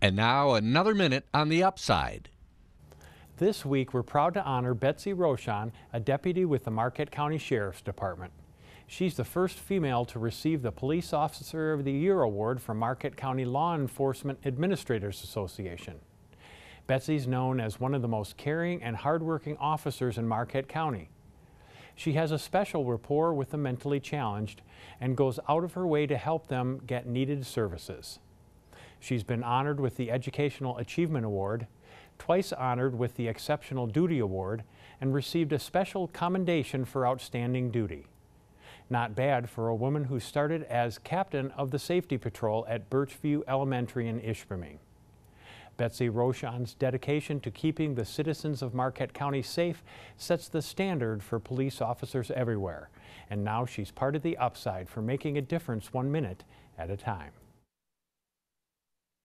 And now another minute on the upside. This week, we're proud to honor Betsy Roshan, a deputy with the Marquette County Sheriff's Department. She's the first female to receive the Police Officer of the Year Award from Marquette County Law Enforcement Administrators Association. Betsy's known as one of the most caring and hardworking officers in Marquette County. She has a special rapport with the mentally challenged and goes out of her way to help them get needed services. She's been honored with the Educational Achievement Award, twice honored with the Exceptional Duty Award, and received a special commendation for outstanding duty. Not bad for a woman who started as captain of the safety patrol at Birchview Elementary in Ishpeming. Betsy Roshan's dedication to keeping the citizens of Marquette County safe sets the standard for police officers everywhere. And now she's part of the upside for making a difference one minute at a time.